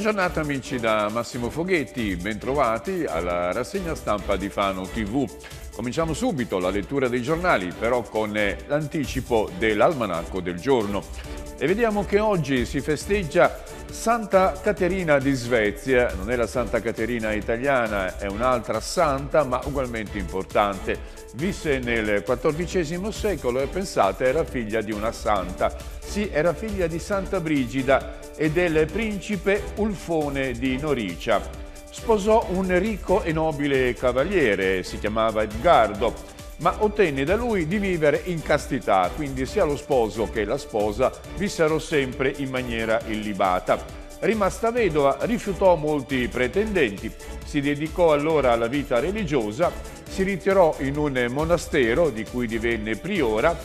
Buona giornata amici da Massimo Foghetti, bentrovati alla rassegna stampa di Fano TV. Cominciamo subito la lettura dei giornali, però con l'anticipo dell'almanacco del giorno. E vediamo che oggi si festeggia Santa Caterina di Svezia, non è la Santa Caterina italiana, è un'altra santa ma ugualmente importante. Visse nel XIV secolo e pensate era figlia di una santa. Sì, era figlia di Santa Brigida e del principe Ulfone di Noricia. Sposò un ricco e nobile cavaliere, si chiamava Edgardo, ma ottenne da lui di vivere in castità, quindi sia lo sposo che la sposa vissero sempre in maniera illibata. Rimasta vedova, rifiutò molti pretendenti, si dedicò allora alla vita religiosa, si ritirò in un monastero di cui divenne priora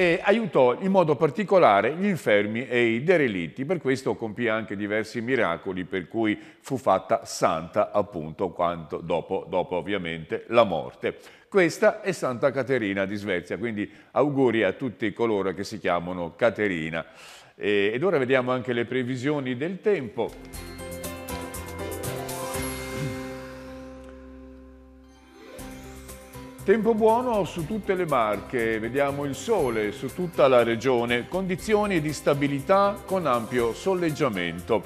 e aiutò in modo particolare gli infermi e i derelitti, per questo compì anche diversi miracoli per cui fu fatta santa appunto quanto dopo, dopo ovviamente la morte. Questa è Santa Caterina di Svezia, quindi auguri a tutti coloro che si chiamano Caterina. Ed ora vediamo anche le previsioni del tempo. Tempo buono su tutte le marche, vediamo il sole su tutta la regione, condizioni di stabilità con ampio solleggiamento.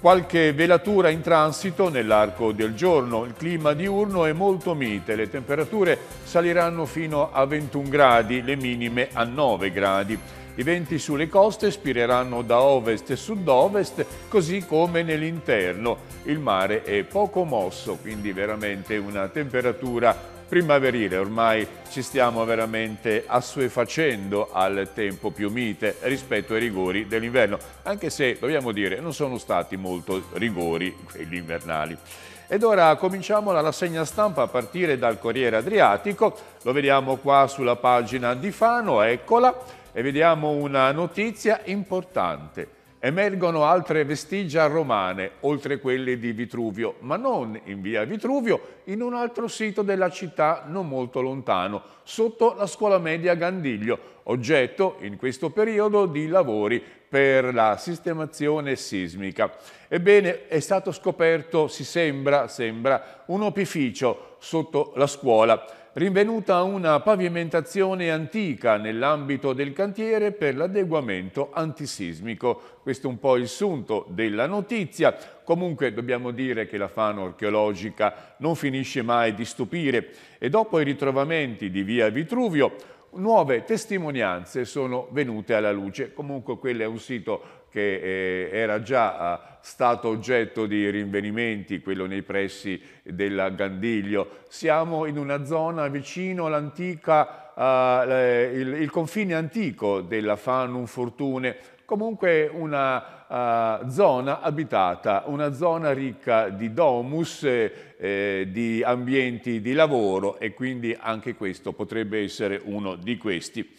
Qualche velatura in transito nell'arco del giorno, il clima diurno è molto mite, le temperature saliranno fino a 21 gradi, le minime a 9 gradi. I venti sulle coste spireranno da ovest e sud-ovest, così come nell'interno. Il mare è poco mosso, quindi veramente una temperatura primaverile, ormai ci stiamo veramente assuefacendo al tempo più mite rispetto ai rigori dell'inverno, anche se dobbiamo dire non sono stati molto rigori quelli invernali. Ed ora cominciamo la rassegna stampa a partire dal Corriere Adriatico, lo vediamo qua sulla pagina di Fano, eccola, e vediamo una notizia importante Emergono altre vestigia romane, oltre quelle di Vitruvio, ma non in via Vitruvio, in un altro sito della città non molto lontano, sotto la scuola media Gandiglio, oggetto in questo periodo di lavori per la sistemazione sismica. Ebbene, è stato scoperto, si sembra, sembra un opificio sotto la scuola rinvenuta una pavimentazione antica nell'ambito del cantiere per l'adeguamento antisismico. Questo è un po' il sunto della notizia. Comunque dobbiamo dire che la fano archeologica non finisce mai di stupire e dopo i ritrovamenti di via Vitruvio nuove testimonianze sono venute alla luce. Comunque quello è un sito che eh, era già ah, stato oggetto di rinvenimenti, quello nei pressi del Gandiglio. Siamo in una zona vicino all'antica, eh, eh il, il, confine antico della Fanum Fortune, comunque una uh, zona abitata, una zona ricca di domus, eh, eh, di ambienti di lavoro e quindi anche questo potrebbe essere uno di questi.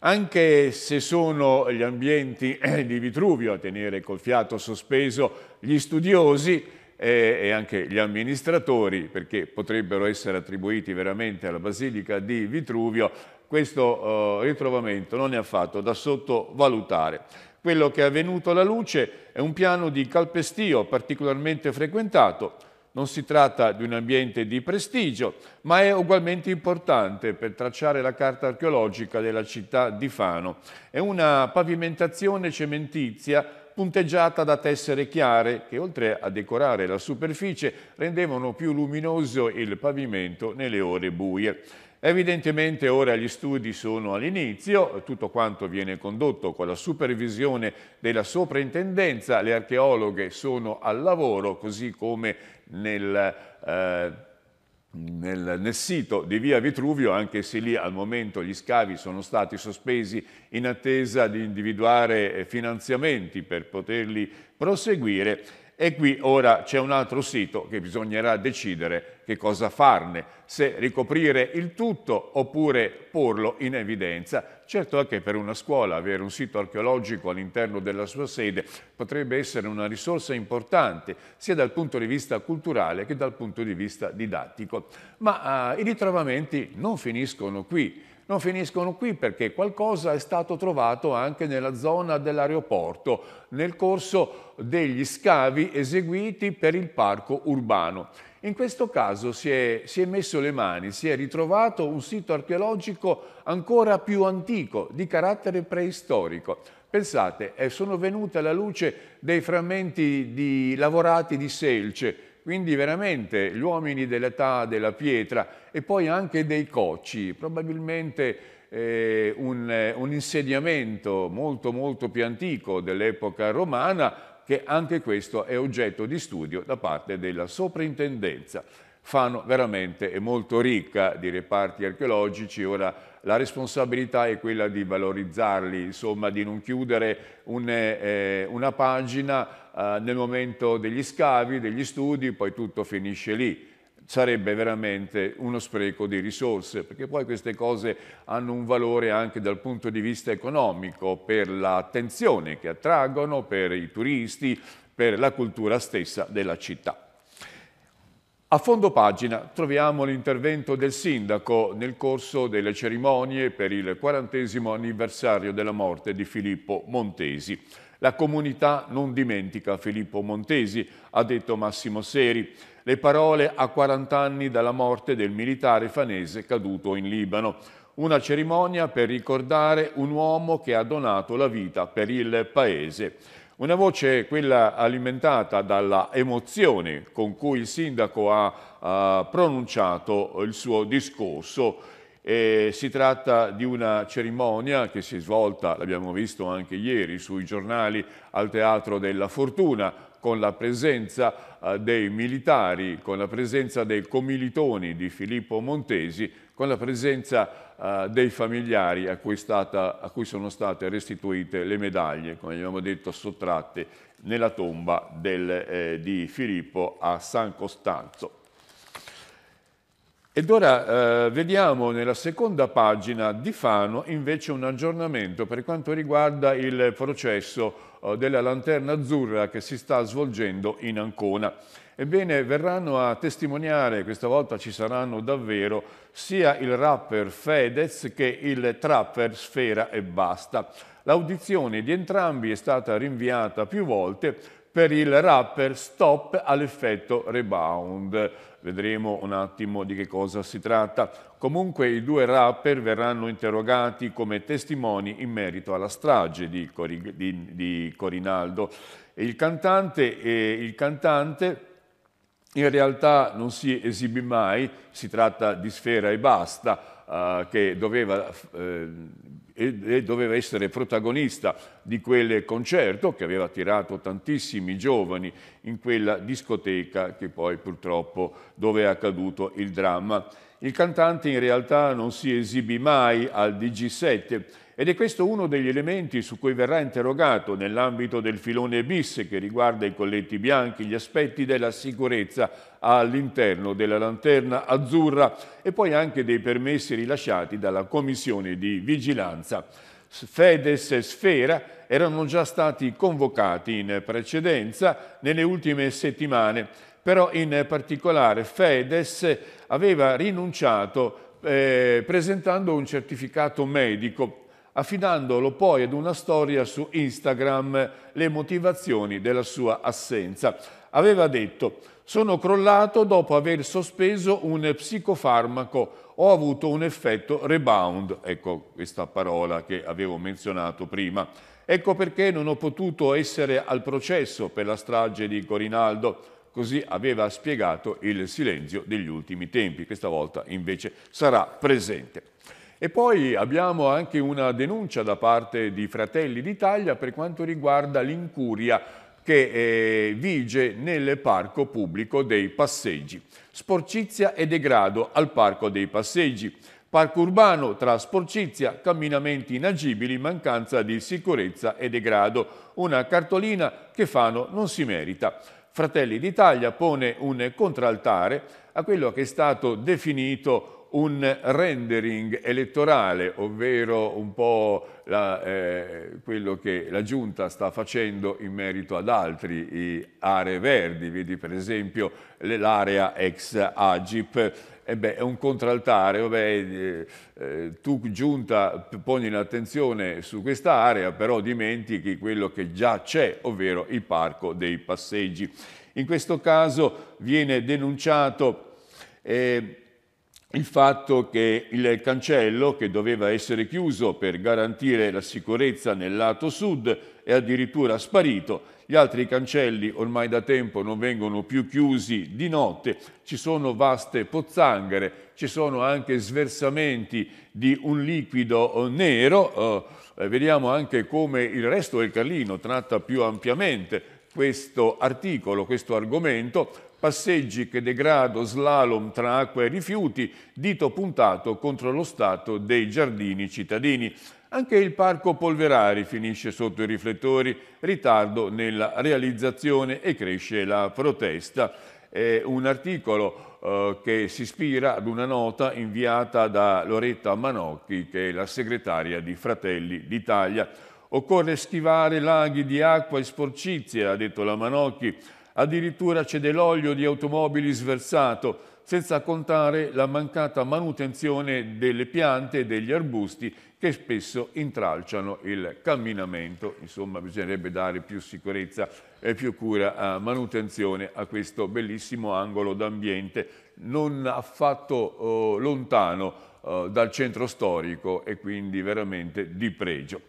Anche se sono gli ambienti eh, di Vitruvio a tenere col fiato sospeso gli studiosi eh, e anche gli amministratori, perché potrebbero essere attribuiti veramente alla Basilica di Vitruvio, questo eh, ritrovamento non è affatto da sottovalutare. Quello che è avvenuto alla luce è un piano di calpestio particolarmente frequentato, non si tratta di un ambiente di prestigio, ma è ugualmente importante per tracciare la carta archeologica della città di Fano. È una pavimentazione cementizia punteggiata da tessere chiare che oltre a decorare la superficie rendevano più luminoso il pavimento nelle ore buie. Evidentemente ora gli studi sono all'inizio, tutto quanto viene condotto con la supervisione della soprintendenza, le archeologhe sono al lavoro, così come nel... Eh, nel, nel, sito di via Vitruvio, anche se lì al momento gli scavi sono stati sospesi in attesa di individuare eh, finanziamenti per poterli proseguire e qui ora c'è un altro sito che bisognerà decidere che cosa farne, se ricoprire il tutto oppure porlo in evidenza. Certo anche per una scuola avere un sito archeologico all'interno della sua sede potrebbe essere una risorsa importante sia dal punto di vista culturale che dal punto di vista didattico. Ma eh, i ritrovamenti non finiscono qui non finiscono qui perché qualcosa è stato trovato anche nella zona dell'aeroporto nel corso degli scavi eseguiti per il parco urbano. In questo caso si è, si è messo le mani, si è ritrovato un sito archeologico ancora più antico, di carattere preistorico. Pensate, eh, sono venute alla luce dei frammenti di, lavorati di selce, quindi veramente gli uomini dell'età della pietra e poi anche dei cocci, probabilmente eh, un, eh, un insediamento molto molto più antico dell'epoca romana, che anche questo è oggetto di studio da parte della soprintendenza. Fano veramente è molto ricca di reparti archeologici, ora la responsabilità è quella di valorizzarli, insomma di non chiudere un, eh, una pagina eh, nel momento degli scavi, degli studi, poi tutto finisce lì sarebbe veramente uno spreco di risorse, perché poi queste cose hanno un valore anche dal punto di vista economico per l'attenzione che attraggono, per i turisti, per la cultura stessa della città. A fondo pagina troviamo l'intervento del sindaco nel corso delle cerimonie per il quarantesimo anniversario della morte di Filippo Montesi. La comunità non dimentica Filippo Montesi, ha detto Massimo Seri le parole a 40 anni dalla morte del militare fanese caduto in Libano. Una cerimonia per ricordare un uomo che ha donato la vita per il paese. Una voce, quella alimentata dalla emozione con cui il sindaco ha, ha pronunciato il suo discorso. E si tratta di una cerimonia che si è svolta, l'abbiamo visto anche ieri sui giornali, al Teatro della Fortuna, con la presenza eh, dei militari, con la presenza dei comilitoni di Filippo Montesi, con la presenza eh, dei familiari a cui, stata, a cui, sono state restituite le medaglie, come abbiamo detto, sottratte nella tomba del, eh, di Filippo a San Costanzo. Ed ora eh, vediamo nella seconda pagina di Fano invece un aggiornamento per quanto riguarda il processo eh, della lanterna azzurra che si sta svolgendo in Ancona. Ebbene, verranno a testimoniare, questa volta ci saranno davvero, sia il rapper Fedez che il trapper Sfera e Basta. L'audizione di entrambi è stata rinviata più volte per il rapper Stop all'effetto rebound. Vedremo un attimo di che cosa si tratta. Comunque i due rapper verranno interrogati come testimoni in merito alla strage di, Cori, di, di Corinaldo. Il cantante, eh, il cantante in realtà non si esibì mai, si tratta di Sfera e Basta, eh, che doveva eh, e, e doveva essere protagonista di quel concerto che aveva attirato tantissimi giovani in quella discoteca che poi purtroppo dove è accaduto il dramma. Il cantante in realtà non si esibì mai al DG7, ed è questo uno degli elementi su cui verrà interrogato nell'ambito del filone bis che riguarda i colletti bianchi, gli aspetti della sicurezza all'interno della lanterna azzurra e poi anche dei permessi rilasciati dalla Commissione di Vigilanza. Fedes e Sfera erano già stati convocati in precedenza nelle ultime settimane, però in particolare Fedes aveva rinunciato eh, presentando un certificato medico affidandolo poi ad una storia su Instagram, le motivazioni della sua assenza. Aveva detto «Sono crollato dopo aver sospeso un psicofarmaco, ho avuto un effetto rebound». Ecco questa parola che avevo menzionato prima. Ecco perché non ho potuto essere al processo per la strage di Corinaldo, così aveva spiegato il silenzio degli ultimi tempi. Questa volta invece sarà presente. E poi abbiamo anche una denuncia da parte di Fratelli d'Italia per quanto riguarda l'incuria che eh, vige nel parco pubblico dei passeggi. Sporcizia e degrado al parco dei passeggi. Parco urbano tra sporcizia, camminamenti inagibili, mancanza di sicurezza e degrado. Una cartolina che Fano non si merita. Fratelli d'Italia pone un contraltare a quello che è stato definito un rendering elettorale, ovvero un po' la, eh, quello che la Giunta sta facendo in merito ad altri aree verdi, vedi per esempio l'area ex Agip, eh beh, è un contraltare, vabbè, eh, eh tu giunta poni l'attenzione su questa area, però dimentichi quello che già c'è, ovvero il parco dei passeggi. In questo caso viene denunciato eh, il fatto che il cancello, che doveva essere chiuso per garantire la sicurezza nel lato sud, è addirittura sparito. Gli altri cancelli ormai da tempo non vengono più chiusi di notte, ci sono vaste pozzanghere, ci sono anche sversamenti di un liquido eh, nero. Eh, vediamo anche come il resto del Carlino tratta più ampiamente questo articolo, questo argomento, passeggi che degrado, slalom tra acqua e rifiuti, dito puntato contro lo stato dei giardini cittadini. Anche il parco Polverari finisce sotto i riflettori, ritardo nella realizzazione e cresce la protesta. È un articolo eh, che si ispira ad una nota inviata da Loretta Manocchi, che è la segretaria di Fratelli d'Italia. Occorre schivare laghi di acqua e sporcizie, ha detto la Manocchi. Addirittura c'è dell'olio di automobili sversato, senza contare la mancata manutenzione delle piante e degli arbusti che spesso intralciano il camminamento. Insomma, bisognerebbe dare più sicurezza e più cura a manutenzione a questo bellissimo angolo d'ambiente non affatto oh, lontano oh, dal centro storico e quindi veramente di pregio.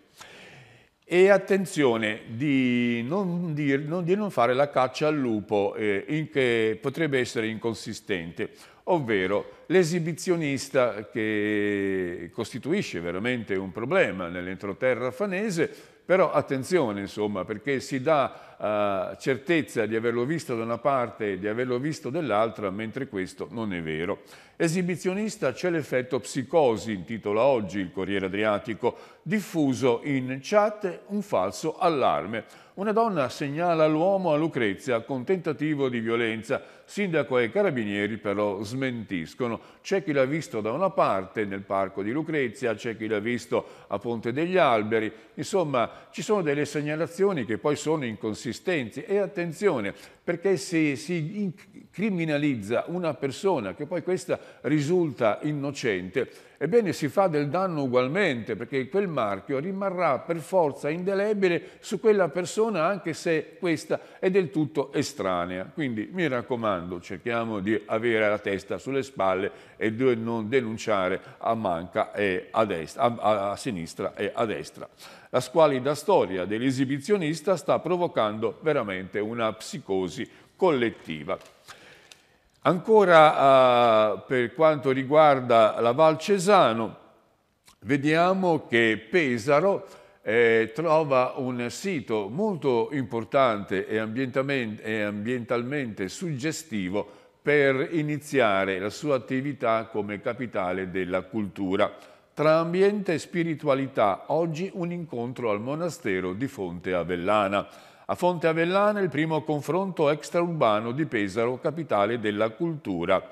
E attenzione di non, dir, non, di non fare la caccia al lupo eh, che potrebbe essere inconsistente, ovvero l'esibizionista che costituisce veramente un problema nell'entroterra fanese, però attenzione insomma perché si dà eh, certezza di averlo visto da una parte e di averlo visto dall'altra, mentre questo non è vero. Esibizionista c'è l'effetto psicosi, intitola oggi il Corriere Adriatico, diffuso in chat un falso allarme. Una donna segnala l'uomo a Lucrezia con tentativo di violenza. Sindaco e carabinieri però smentiscono. C'è chi l'ha visto da una parte nel parco di Lucrezia, c'è chi l'ha visto a Ponte degli Alberi. Insomma, ci sono delle segnalazioni che poi sono in considerazione consistenzi. E attenzione, perché se si criminalizza una persona, che poi questa risulta innocente, ebbene si fa del danno ugualmente, perché quel marchio rimarrà per forza indelebile su quella persona, anche se questa è del tutto estranea. Quindi mi raccomando, cerchiamo di avere la testa sulle spalle e di non denunciare a manca e a, destra, a, a, a sinistra e a destra. La squalida storia dell'esibizionista sta provocando veramente una psicosi collettiva. Ancora eh, per quanto riguarda la Val Cesano, vediamo che Pesaro eh, trova un sito molto importante e, e ambientalmente suggestivo per iniziare la sua attività come capitale della cultura. Tra ambiente e spiritualità, oggi un incontro al monastero di Fonte Avellana. A Fonte Avellana il primo confronto extraurbano di Pesaro, capitale della cultura.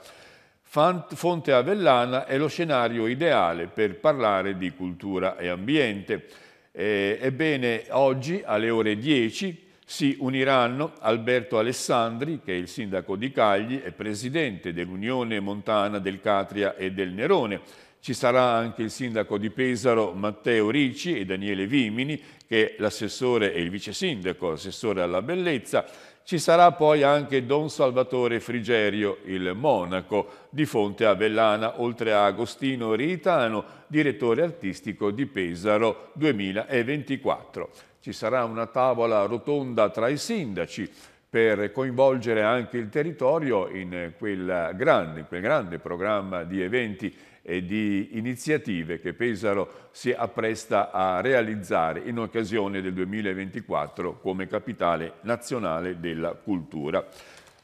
Fonte Avellana è lo scenario ideale per parlare di cultura e ambiente. ebbene, oggi alle ore 10 si uniranno Alberto Alessandri, che è il sindaco di Cagli e presidente dell'Unione Montana del Catria e del Nerone, ci sarà anche il sindaco di Pesaro Matteo Ricci e Daniele Vimini, che è l'assessore e il vice sindaco, assessore alla bellezza. Ci sarà poi anche Don Salvatore Frigerio, il monaco di Fonte Avellana, oltre a Agostino Ritano, direttore artistico di Pesaro 2024. Ci sarà una tavola rotonda tra i sindaci, per coinvolgere anche il territorio in, grande, in, quel grande programma di eventi e di iniziative che Pesaro si appresta a realizzare in occasione del 2024 come capitale nazionale della cultura.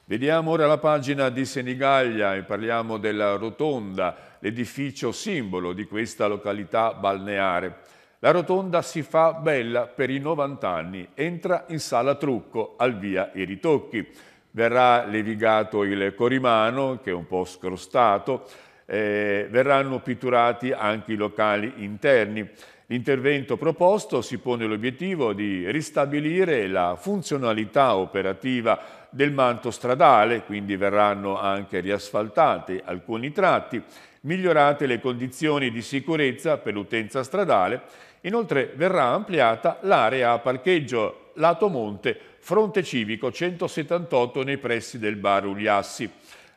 Vediamo ora la pagina di Senigallia e parliamo della Rotonda, l'edificio simbolo di questa località balneare. La rotonda si fa bella per i 90 anni, entra in sala trucco al via i ritocchi. Verrà levigato il corimano, che è un po' scrostato, eh, verranno pitturati anche i locali interni. L'intervento proposto si pone l'obiettivo di ristabilire la funzionalità operativa del manto stradale, quindi verranno anche riasfaltati alcuni tratti, migliorate le condizioni di sicurezza per l'utenza stradale, inoltre verrà ampliata l'area a parcheggio lato monte, fronte civico 178 nei pressi del bar Ugliassi,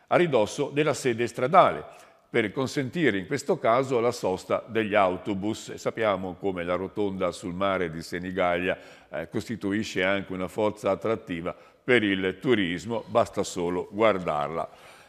a ridosso della sede stradale per consentire in questo caso la sosta degli autobus. E sappiamo come la rotonda sul mare di Senigallia eh, costituisce anche una forza attrattiva per il turismo, basta solo guardarla.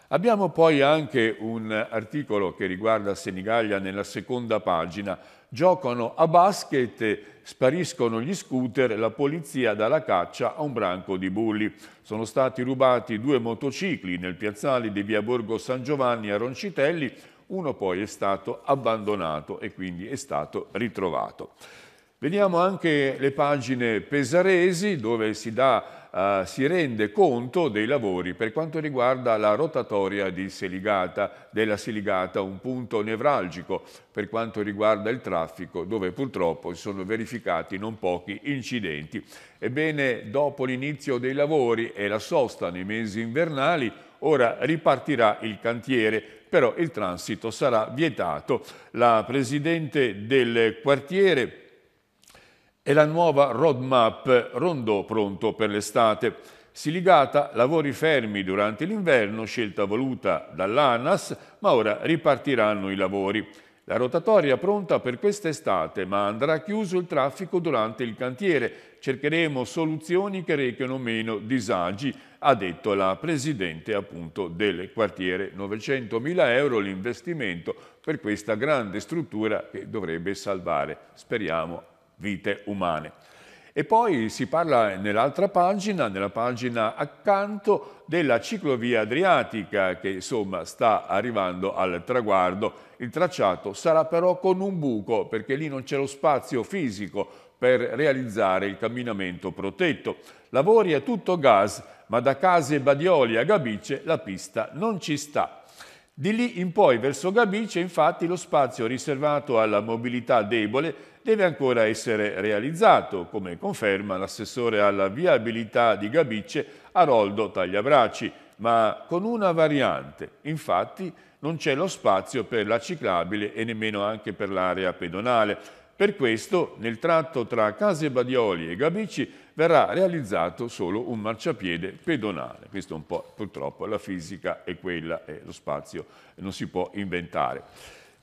Abbiamo poi anche un articolo che riguarda Senigallia nella seconda pagina, giocano a basket, spariscono gli scooter e la polizia dà la caccia a un branco di bulli. Sono stati rubati due motocicli nel piazzale di via Borgo San Giovanni a Roncitelli, uno poi è stato abbandonato e quindi è stato ritrovato. Vediamo anche le pagine pesaresi dove si dà eh, si rende conto dei lavori per quanto riguarda la rotatoria di Seligata, della Seligata, un punto nevralgico per quanto riguarda il traffico, dove purtroppo si sono verificati non pochi incidenti. Ebbene, dopo l'inizio dei lavori e la sosta nei mesi invernali, ora ripartirà il cantiere, però il transito sarà vietato. La Presidente del quartiere e la nuova roadmap Rondò pronto per l'estate. Siligata, lavori fermi durante l'inverno, scelta voluta dall'ANAS, ma ora ripartiranno i lavori. La rotatoria pronta per quest'estate, ma andrà chiuso il traffico durante il cantiere. Cercheremo soluzioni che rechino meno disagi, ha detto la presidente appunto del quartiere. 900.000 euro l'investimento per questa grande struttura che dovrebbe salvare, speriamo, vite umane. E poi si parla nell'altra pagina, nella pagina accanto, della ciclovia adriatica che insomma sta arrivando al traguardo. Il tracciato sarà però con un buco perché lì non c'è lo spazio fisico per realizzare il camminamento protetto. Lavori a tutto gas, ma da Case Badioli a Gabice la pista non ci sta. Di lì in poi verso Gabice infatti lo spazio riservato alla mobilità debole deve ancora essere realizzato, come conferma l'assessore alla viabilità di Gabicce Aroldo Tagliabraci, ma con una variante. Infatti non c'è lo spazio per la ciclabile e nemmeno anche per l'area pedonale. Per questo nel tratto tra Case Badioli e Gabicci verrà realizzato solo un marciapiede pedonale. Questo un po' purtroppo la fisica è quella e lo spazio non si può inventare.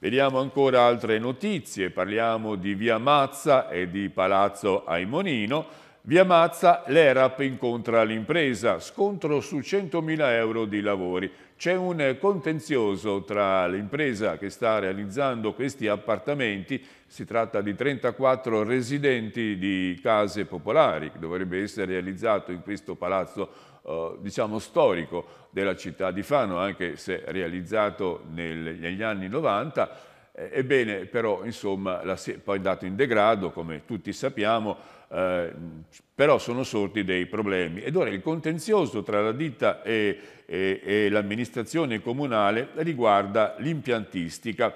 Vediamo ancora altre notizie, parliamo di Via Mazza e di Palazzo Aimonino. Via Mazza, l'ERAP incontra l'impresa, scontro su 100.000 euro di lavori. C'è un contenzioso tra l'impresa che sta realizzando questi appartamenti, si tratta di 34 residenti di case popolari, che dovrebbe essere realizzato in questo palazzo eh, diciamo storico della città di Fano, anche se realizzato nel, negli anni 90, eh, Ebbene, però, insomma, la, si è poi dato in degrado, come tutti sappiamo, eh, però sono sorti dei problemi. Ed ora il contenzioso tra la ditta e, e, e l'amministrazione comunale riguarda l'impiantistica.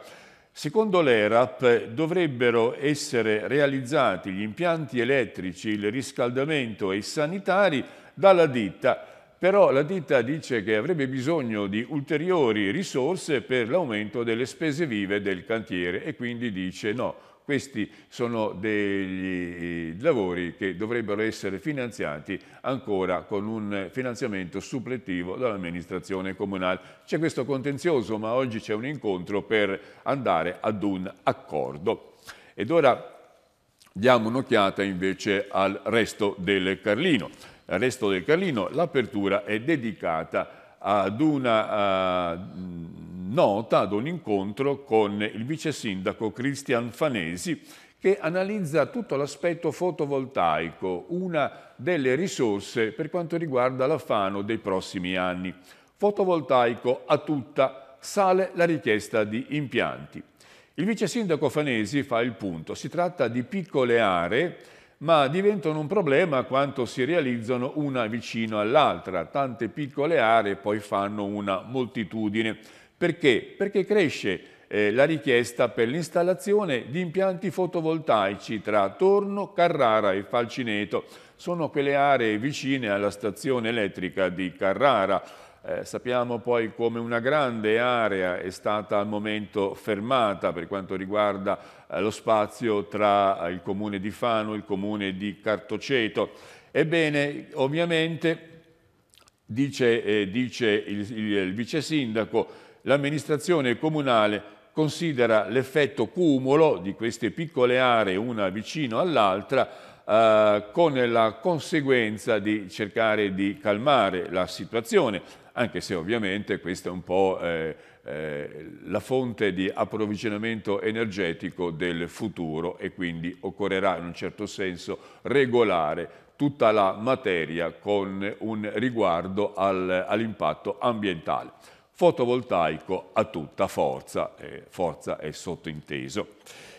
Secondo l'ERAP dovrebbero essere realizzati gli impianti elettrici, il riscaldamento e i sanitari dalla ditta. Però la ditta dice che avrebbe bisogno di ulteriori risorse per l'aumento delle spese vive del cantiere e quindi dice no, questi sono degli eh, lavori che dovrebbero essere finanziati ancora con un finanziamento supplettivo dall'amministrazione comunale. C'è questo contenzioso, ma oggi c'è un incontro per andare ad un accordo. Ed ora diamo un'occhiata invece al resto del Carlino. Resto del Carlino. L'apertura è dedicata ad una uh, nota, ad un incontro con il vice sindaco Cristian Fanesi che analizza tutto l'aspetto fotovoltaico, una delle risorse per quanto riguarda la Fano dei prossimi anni. Fotovoltaico a tutta sale la richiesta di impianti. Il vice sindaco Fanesi fa il punto, si tratta di piccole aree ma diventano un problema quanto si realizzano una vicino all'altra. Tante piccole aree poi fanno una moltitudine. Perché? Perché cresce eh, la richiesta per l'installazione di impianti fotovoltaici tra Torno, Carrara e Falcineto. Sono quelle aree vicine alla stazione elettrica di Carrara eh, sappiamo poi come una grande area è stata al momento fermata per quanto riguarda eh, lo spazio tra eh, il comune di Fano e il comune di Cartoceto. Ebbene, ovviamente, dice, eh, dice il, il, il vice sindaco, l'amministrazione comunale considera l'effetto cumulo di queste piccole aree, una vicino all'altra, Uh, con la conseguenza di cercare di calmare la situazione anche se ovviamente questa è un po' eh, eh, la fonte di approvvigionamento energetico del futuro e quindi occorrerà in un certo senso regolare tutta la materia con un riguardo al, all'impatto ambientale. Fotovoltaico a tutta forza, eh, forza è sottinteso.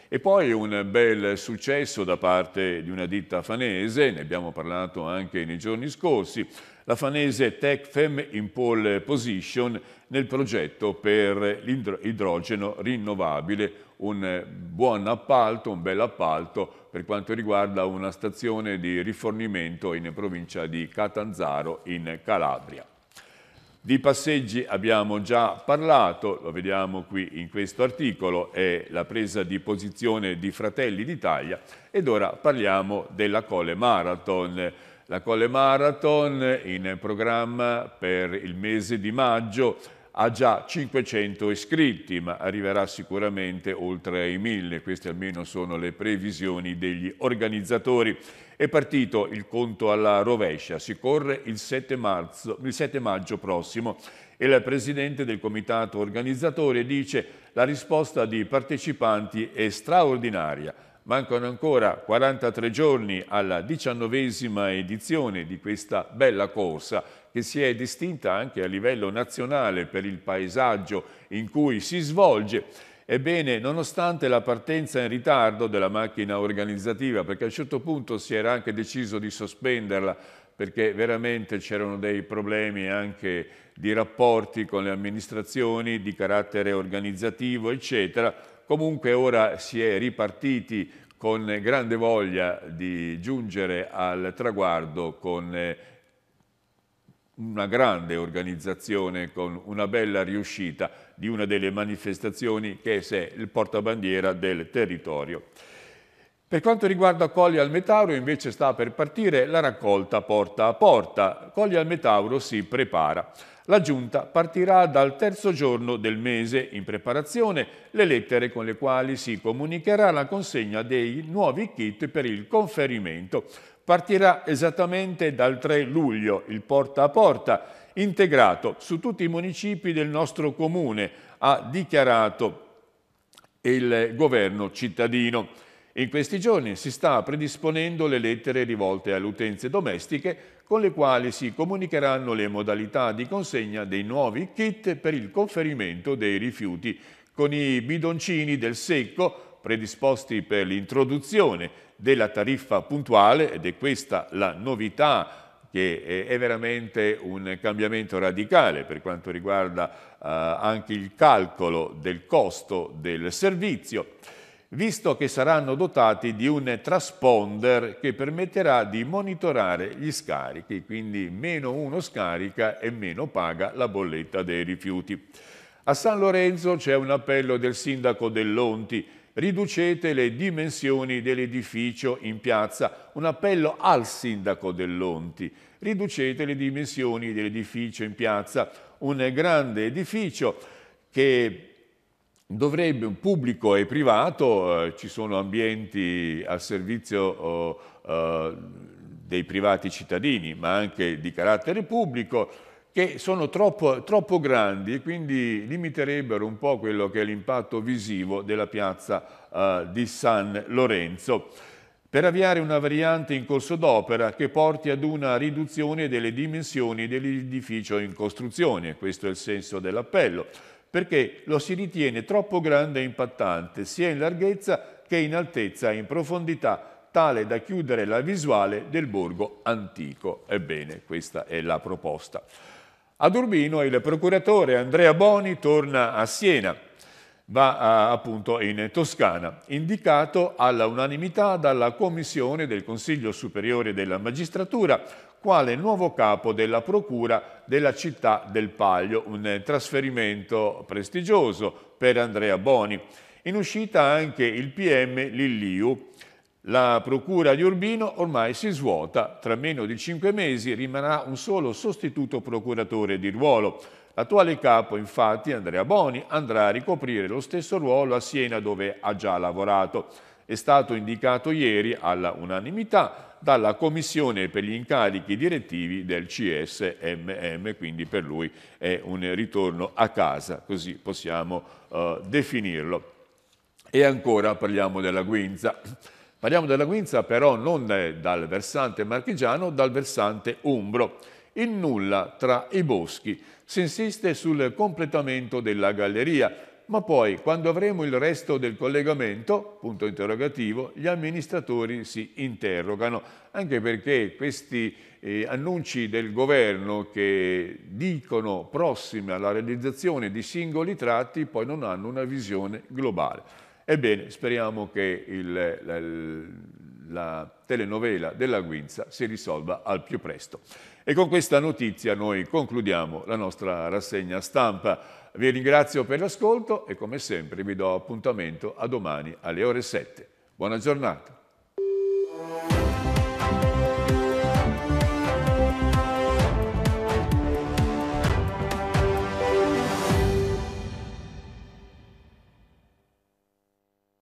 E poi un bel successo da parte di una ditta fanese, ne abbiamo parlato anche nei giorni scorsi, la fanese TechFem in pole position nel progetto per l'idrogeno rinnovabile, un eh, buon appalto, un bel appalto per quanto riguarda una stazione di rifornimento in provincia di Catanzaro in Calabria. Di passeggi abbiamo già parlato, lo vediamo qui in questo articolo, è la presa di posizione di Fratelli d'Italia ed ora parliamo della Cole Marathon la Colle Marathon in programma per il mese di maggio ha già 500 iscritti, ma arriverà sicuramente oltre ai 1000. Queste almeno sono le previsioni degli organizzatori. È partito il conto alla rovescia, si corre il 7, marzo, il 7 maggio prossimo e la Presidente del Comitato Organizzatore dice che la risposta di partecipanti è straordinaria. Mancano ancora 43 giorni alla diciannovesima edizione di questa bella corsa che si è distinta anche a livello nazionale per il paesaggio in cui si svolge. Ebbene, nonostante la partenza in ritardo della macchina organizzativa, perché a un certo punto si era anche deciso di sospenderla, perché veramente c'erano dei problemi anche di rapporti con le amministrazioni, di carattere organizzativo, eccetera, Comunque ora si è ripartiti con grande voglia di giungere al traguardo con eh, una grande organizzazione, con una bella riuscita di una delle manifestazioni che è il portabandiera del territorio. Per quanto riguarda Colli al Metauro invece sta per partire la raccolta porta a porta. Colli al Metauro si prepara. La Giunta partirà dal terzo giorno del mese in preparazione le lettere con le quali si comunicherà la consegna dei nuovi kit per il conferimento. Partirà esattamente dal 3 luglio il porta a porta integrato su tutti i municipi del nostro comune, ha dichiarato il governo cittadino. In questi giorni si sta predisponendo le lettere rivolte alle utenze domestiche con le quali si comunicheranno le modalità di consegna dei nuovi kit per il conferimento dei rifiuti, con i bidoncini del secco predisposti per l'introduzione della tariffa puntuale, ed è questa la novità che è veramente un cambiamento radicale per quanto riguarda eh, anche il calcolo del costo del servizio visto che saranno dotati di un trasponder che permetterà di monitorare gli scarichi, quindi meno uno scarica e meno paga la bolletta dei rifiuti. A San Lorenzo c'è un appello del sindaco Dell'Onti, riducete le dimensioni dell'edificio in piazza, un appello al sindaco Dell'Onti, riducete le dimensioni dell'edificio in piazza, un grande edificio che dovrebbe un pubblico e privato, eh, ci sono ambienti al servizio oh, eh, dei privati cittadini, ma anche di carattere pubblico, che sono troppo, troppo grandi e quindi limiterebbero un po' quello che è l'impatto visivo della piazza eh, di San Lorenzo per avviare una variante in corso d'opera che porti ad una riduzione delle dimensioni dell'edificio in costruzione. Questo è il senso dell'appello perché lo si ritiene troppo grande e impattante sia in larghezza che in altezza e in profondità, tale da chiudere la visuale del borgo antico. Ebbene, questa è la proposta. Ad Urbino il procuratore Andrea Boni torna a Siena va appunto in Toscana, indicato alla unanimità dalla Commissione del Consiglio Superiore della Magistratura quale nuovo capo della Procura della città del Paglio, un trasferimento prestigioso per Andrea Boni. In uscita anche il PM Lilliu. La procura di Urbino ormai si svuota, tra meno di cinque mesi rimarrà un solo sostituto procuratore di ruolo. L'attuale capo, infatti, Andrea Boni, andrà a ricoprire lo stesso ruolo a Siena dove ha già lavorato. È stato indicato ieri alla unanimità dalla Commissione per gli incarichi direttivi del CSMM, quindi per lui è un ritorno a casa, così possiamo eh, definirlo. E ancora parliamo della Guinza. Parliamo della Guinza però non dal versante marchigiano, dal versante umbro. Il nulla tra i boschi si insiste sul completamento della galleria, ma poi, quando avremo il resto del collegamento, punto interrogativo, gli amministratori si interrogano, anche perché questi eh, annunci del governo che dicono prossime alla realizzazione di singoli tratti poi non hanno una visione globale. Ebbene, speriamo che il, il la telenovela della Guinza si risolva al più presto. E con questa notizia noi concludiamo la nostra rassegna stampa. Vi ringrazio per l'ascolto e come sempre vi do appuntamento a domani alle ore 7. Buona giornata.